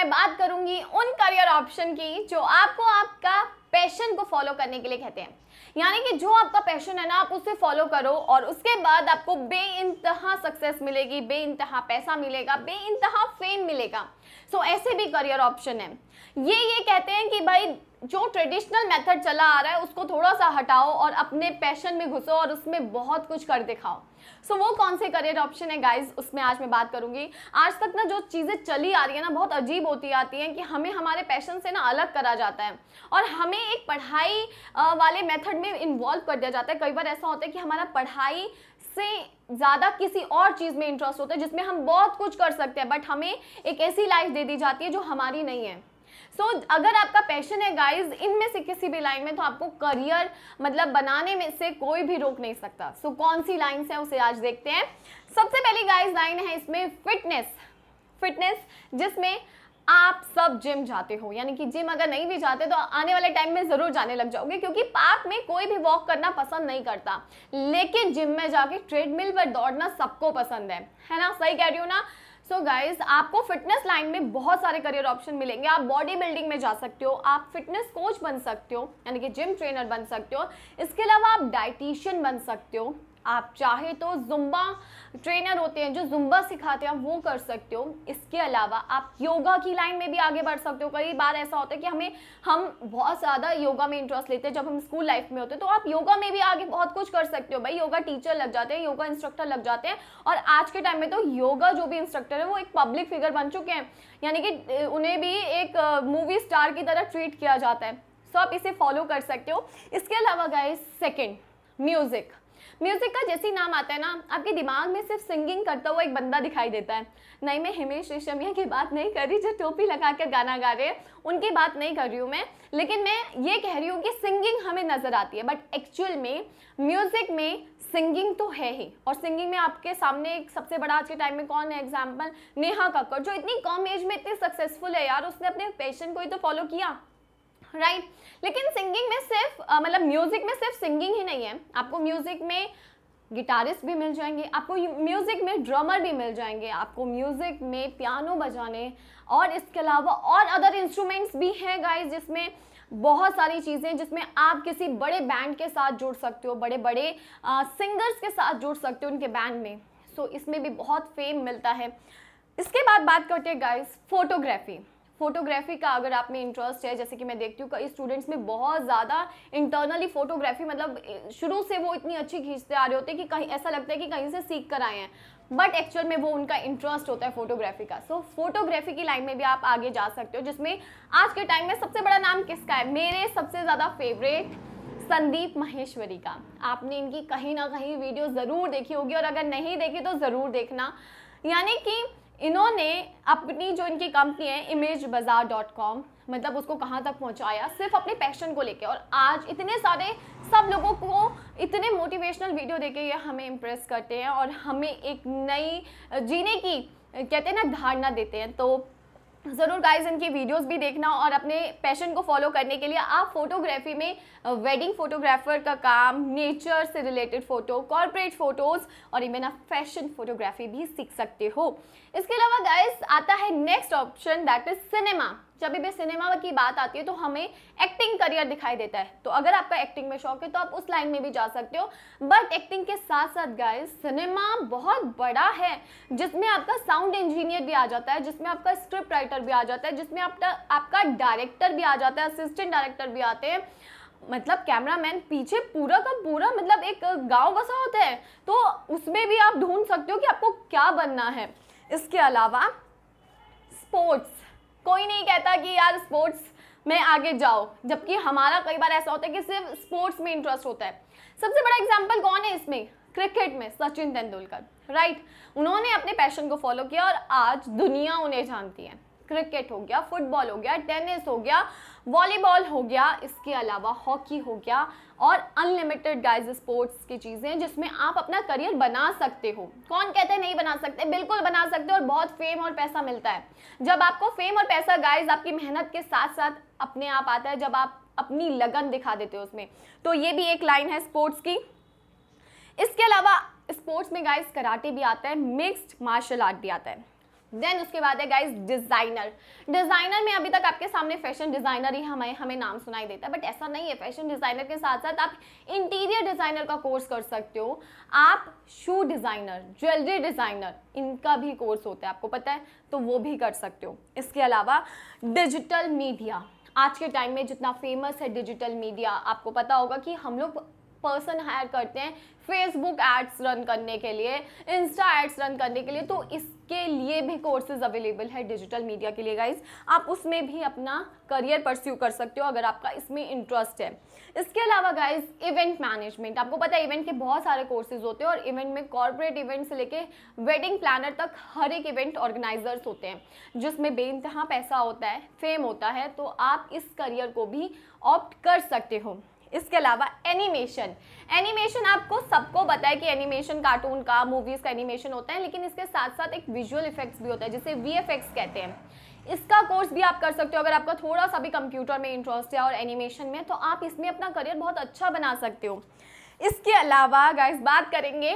मैं बात करूंगी उन करियर ऑप्शन की जो आपको आपका पैशन को फॉलो करने के लिए कहते हैं यानी कि जो आपका पैशन है ना आप उसे फॉलो करो और उसके बाद आपको बे इंतहा सक्सेस मिलेगी बे इंतहा पैसा मिलेगा बे इंतहा फेम मिलेगा सो so, ऐसे भी करियर ऑप्शन है ये ये कहते हैं कि भाई जो ट्रेडिशनल मेथड चला आ रहा है उसको थोड़ा सा हटाओ और अपने पैशन में घुसो और उसमें बहुत कुछ कर दिखाओ सो so, वो कौन से करियर ऑप्शन है गाइज उसमें आज मैं बात करूंगी आज तक ना जो चीज़ें चली आ रही है ना बहुत अजीब होती आती हैं कि हमें हमारे पैशन से ना अलग करा जाता है और हमें एक पढ़ाई वाले मेथड में इन्वॉल्व कर दिया जाता है कई बार ऐसा होता है कि हमारा पढ़ाई से ज़्यादा किसी और चीज़ में इंटरेस्ट होता है जिसमें हम बहुत कुछ कर सकते हैं बट हमें एक ऐसी लाइफ दे दी जाती है जो हमारी नहीं है सो so, अगर आपका पैशन है गाइज इनमें से किसी भी लाइन में तो आपको करियर मतलब बनाने में से कोई भी रोक नहीं सकता सो so, कौन सी लाइन है उसे आज देखते हैं सबसे पहली गाइज लाइन है इसमें फिटनेस फिटनेस जिसमें आप सब जिम जाते हो यानी कि जिम अगर नहीं भी जाते तो आने वाले टाइम में ज़रूर जाने लग जाओगे क्योंकि पार्क में कोई भी वॉक करना पसंद नहीं करता लेकिन जिम में जाके ट्रेडमिल पर दौड़ना सबको पसंद है है ना सही कह रही हूँ ना सो so गाइज आपको फिटनेस लाइन में बहुत सारे करियर ऑप्शन मिलेंगे आप बॉडी बिल्डिंग में जा सकते हो आप फिटनेस कोच बन सकते हो यानी कि जिम ट्रेनर बन सकते हो इसके अलावा आप डाइटिशियन बन सकते हो आप चाहे तो जुम्बा ट्रेनर होते हैं जो जुम्बा सिखाते हैं वो कर सकते हो इसके अलावा आप योगा की लाइन में भी आगे बढ़ सकते हो कई बार ऐसा होता है कि हमें हम बहुत ज़्यादा योगा में इंटरेस्ट लेते हैं जब हम स्कूल लाइफ में होते हैं तो आप योगा में भी आगे बहुत कुछ कर सकते हो भाई योगा टीचर लग जाते हैं योगा इंस्ट्रक्टर लग जाते हैं और आज के टाइम में तो योगा जो भी इंस्ट्रक्टर है वो एक पब्लिक फिगर बन चुके हैं यानी कि उन्हें भी एक मूवी स्टार की तरह ट्रीट किया जाता है सो आप इसे फॉलो कर सकते हो इसके अलावा गए सेकेंड म्यूज़िक म्यूजिक का जैसे ही नाम आता है ना आपके दिमाग में सिर्फ सिंगिंग करता हुआ एक बंदा दिखाई देता है नहीं मैं हिमेश रेशमिया की बात नहीं कर रही जो टोपी लगा कर गाना गा रहे हैं उनकी बात नहीं कर रही हूँ मैं लेकिन मैं ये कह रही हूँ कि सिंगिंग हमें नज़र आती है बट एक्चुअल में म्यूज़िक में सिंगिंग तो है ही और सिंगिंग में आपके सामने एक सबसे बड़ा आज के टाइम में कौन है एग्जाम्पल नेहा कक्कर जो इतनी कम एज में इतनी सक्सेसफुल है यार उसने अपने पैशन को ही तो फॉलो किया राइट लेकिन सिंगिंग में सिर्फ मतलब म्यूज़िक में सिर्फ सिंगिंग ही नहीं है आपको म्यूज़िक में गिटारिस्ट भी मिल जाएंगे आपको म्यूज़िक में ड्रमर भी मिल जाएंगे आपको म्यूज़िक में पियानो बजाने और इसके अलावा और अदर इंस्ट्रूमेंट्स भी हैं गाइस जिसमें बहुत सारी चीज़ें जिसमें आप किसी बड़े बैंड के साथ जुड़ सकते हो बड़े बड़े आ, सिंगर्स के साथ जुड़ सकते हो उनके बैंड में सो so, इसमें भी बहुत फेम मिलता है इसके बाद बात करते हैं गाइस फोटोग्राफी फोटोग्राफी का अगर आप में इंटरेस्ट है जैसे कि मैं देखती हूँ कई स्टूडेंट्स में बहुत ज़्यादा इंटरनली फोटोग्राफी मतलब शुरू से वो इतनी अच्छी खींचते आ रहे होते हैं कि कहीं ऐसा लगता है कि कहीं से सीख कर आए हैं बट एक्चुअल में वो उनका इंटरेस्ट होता है फोटोग्राफी का सो so, फोटोग्राफी की लाइन में भी आप आगे जा सकते हो जिसमें आज के टाइम में सबसे बड़ा नाम किसका है मेरे सबसे ज़्यादा फेवरेट संदीप महेश्वरी का आपने इनकी कहीं ना कहीं वीडियो ज़रूर देखी होगी और अगर नहीं देखी तो ज़रूर देखना यानी कि इन्होंने अपनी जो इनकी कंपनी है इमेज बाज़ार डॉट कॉम मतलब उसको कहाँ तक पहुँचाया सिर्फ अपने पैशन को लेके और आज इतने सारे सब लोगों को इतने मोटिवेशनल वीडियो देके ये हमें इम्प्रेस करते हैं और हमें एक नई जीने की कहते हैं ना धारणा देते हैं तो ज़रूर गाइज इनकी वीडियोस भी देखना और अपने पैशन को फॉलो करने के लिए आप फोटोग्राफी में वेडिंग फोटोग्राफर का काम नेचर से रिलेटेड फ़ोटो कॉरपोरेट फ़ोटोज़ और इवन आप फैशन फोटोग्राफी भी सीख सकते हो इसके अलावा गाइज आता है next option that is cinema जब भी सिनेमा की बात आती है तो हमें एक्टिंग करियर दिखाई देता है तो अगर आपका एक्टिंग में शौक है तो आप उस लाइन में भी जा सकते हो बट एक्टिंग के साथ साथ गाइस सिनेमा बहुत बड़ा है जिसमें आपका साउंड इंजीनियर भी आ जाता है जिसमें आपका स्क्रिप्ट राइटर भी आ जाता है जिसमें आपका आपका डायरेक्टर भी आ जाता है असिस्टेंट डायरेक्टर भी आते हैं मतलब कैमरामैन पीछे पूरा का पूरा मतलब एक गांव बसा होता है तो उसमें भी आप ढूंढ सकते हो कि आपको क्या बनना है इसके अलावा स्पोर्ट्स कोई नहीं कहता कि यार स्पोर्ट्स में आगे जाओ जबकि हमारा कई बार ऐसा होता है कि सिर्फ स्पोर्ट्स में इंटरेस्ट होता है सबसे बड़ा एग्जाम्पल कौन है इसमें क्रिकेट में सचिन तेंदुलकर राइट उन्होंने अपने पैशन को फॉलो किया और आज दुनिया उन्हें जानती है क्रिकेट हो गया फुटबॉल हो गया टेनिस हो गया वॉलीबॉल हो गया इसके अलावा हॉकी हो गया और अनलिमिटेड गाइज स्पोर्ट्स की चीज़ें जिसमें आप अपना करियर बना सकते हो कौन कहते हैं नहीं बना सकते बिल्कुल बना सकते हो और बहुत फेम और पैसा मिलता है जब आपको फेम और पैसा गाइज आपकी मेहनत के साथ साथ अपने आप आता है जब आप अपनी लगन दिखा देते हो उसमें तो ये भी एक लाइन है स्पोर्ट्स की इसके अलावा स्पोर्ट्स में गाइज कराटे भी आता है मिक्स्ड मार्शल आर्ट भी आता है देन उसके बाद है गाइज डिजाइनर डिजाइनर में अभी तक आपके सामने फैशन डिजाइनर ही हमें हमें नाम सुनाई देता है बट ऐसा नहीं है फैशन डिजाइनर के साथ साथ आप इंटीरियर डिजाइनर का कोर्स कर सकते हो आप शू डिजाइनर ज्वेलरी डिजाइनर इनका भी कोर्स होता है आपको पता है तो वो भी कर सकते हो इसके अलावा डिजिटल मीडिया आज के टाइम में जितना फेमस है डिजिटल मीडिया आपको पता होगा कि हम लोग पर्सन हायर करते हैं फेसबुक एड्स रन करने के लिए इंस्टा एड्स रन करने के लिए तो इसके लिए भी कोर्सेज अवेलेबल है डिजिटल मीडिया के लिए गाइज आप उसमें भी अपना करियर परस्यू कर सकते हो अगर आपका इसमें इंटरेस्ट है इसके अलावा गाइज इवेंट मैनेजमेंट आपको पता है इवेंट के बहुत सारे कोर्सेज होते हैं और इवेंट में कॉरपोरेट इवेंट से लेके वेडिंग प्लानर तक हर एक इवेंट ऑर्गेनाइजर्स होते हैं जिसमें बे पैसा होता है फेम होता है तो आप इस करियर को भी ऑप्ट कर सकते हो इसके अलावा एनिमेशन एनिमेशन आपको सबको पता है कि एनिमेशन कार्टून का मूवीज़ का एनिमेशन होता है लेकिन इसके साथ साथ एक विजुअल इफेक्ट्स भी होता है जिसे वी कहते हैं इसका कोर्स भी आप कर सकते हो अगर आपका थोड़ा सा भी कंप्यूटर में इंटरेस्ट है और एनिमेशन में तो आप इसमें अपना करियर बहुत अच्छा बना सकते हो इसके अलावा अगर बात करेंगे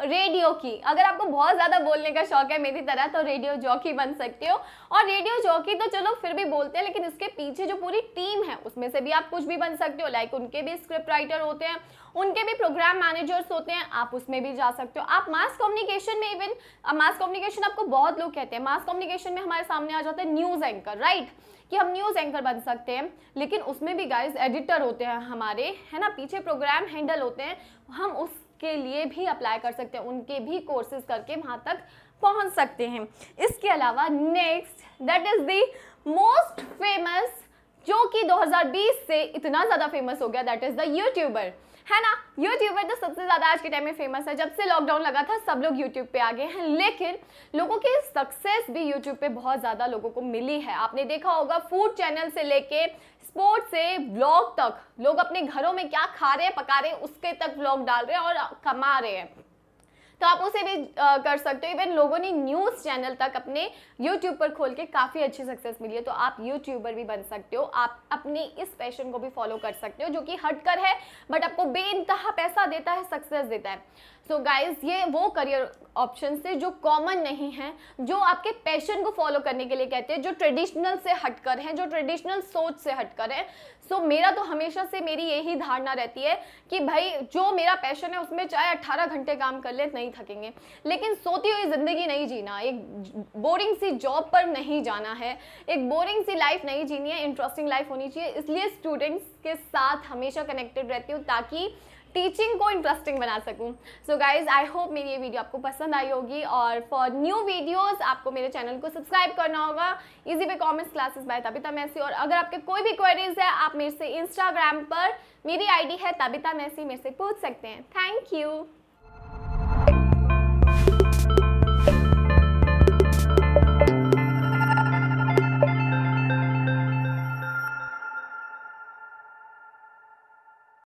रेडियो की अगर आपको बहुत ज़्यादा बोलने का शौक है मेरी तरह तो रेडियो जॉकी बन सकते हो और रेडियो जॉकी तो चलो फिर भी बोलते हैं लेकिन इसके पीछे जो पूरी टीम है उसमें से भी आप कुछ भी बन सकते हो लाइक उनके भी स्क्रिप्ट राइटर होते हैं उनके भी प्रोग्राम मैनेजर्स होते हैं आप उसमें भी जा सकते हो आप मास कम्युनिकेशन में इवन मास कम्युनिकेशन आपको बहुत लोग कहते हैं मास कम्युनिकेशन में हमारे सामने आ जाता है न्यूज़ एंकर राइट कि हम न्यूज़ एंकर बन सकते हैं लेकिन उसमें भी गाइज एडिटर होते हैं हमारे है ना पीछे प्रोग्राम हैंडल होते हैं हम उस के लिए भी अप्लाई कर सकते हैं उनके भी कोर्सेज करके वहाँ तक पहुँच सकते हैं इसके अलावा next that is the most famous जो कि 2020 से इतना ज़्यादा फेमस हो गया दैट इज़ द यूट्यूबर है ना यूट्यूबर तो सबसे ज़्यादा आज के टाइम में फेमस है जब से लॉकडाउन लगा था सब लोग यूट्यूब पे आ गए हैं लेकिन लोगों की सक्सेस भी यूट्यूब पे बहुत ज़्यादा लोगों को मिली है आपने देखा होगा फूड चैनल से लेके स्पोर्ट्स से ब्लॉग तक लोग अपने घरों में क्या खा रहे हैं पका रहे हैं उसके तक ब्लॉग डाल रहे हैं और कमा रहे हैं तो आप उसे भी आ, कर सकते हो इवन लोगों ने न्यूज़ चैनल तक अपने यूट्यूब पर खोल के काफ़ी अच्छी सक्सेस मिली है तो आप यूट्यूबर भी बन सकते हो आप अपने इस पैशन को भी फॉलो कर सकते हो जो कि हटकर है बट आपको बेानतहा पैसा देता है सक्सेस देता है सो so गाइज ये वो करियर ऑप्शन थे जो कॉमन नहीं है जो आपके पैशन को फॉलो करने के लिए कहते हैं जो ट्रेडिशनल से हटकर हैं जो ट्रेडिशनल सोच से हटकर हैं सो so, मेरा तो हमेशा से मेरी यही धारणा रहती है कि भाई जो मेरा पैशन है उसमें चाहे 18 घंटे काम कर ले नहीं थकेंगे लेकिन सोती हुई ज़िंदगी नहीं जीना एक बोरिंग सी जॉब पर नहीं जाना है एक बोरिंग सी लाइफ नहीं जीनी है इंटरेस्टिंग लाइफ होनी चाहिए इसलिए स्टूडेंट्स के साथ हमेशा कनेक्टेड रहती हूँ ताकि टीचिंग को इंटरेस्टिंग बना सकूँ सो गाइज आई होप मेरी ये वीडियो आपको पसंद आई होगी और फॉर न्यू वीडियोज़ आपको मेरे चैनल को सब्सक्राइब करना होगा इजी पे commerce classes by Tabitha Massey और अगर आपके कोई भी क्वेरीज है आप मेरे से इंस्टाग्राम पर मेरी आईडी है तबिता मैसी मेरे से पूछ सकते हैं थैंक यू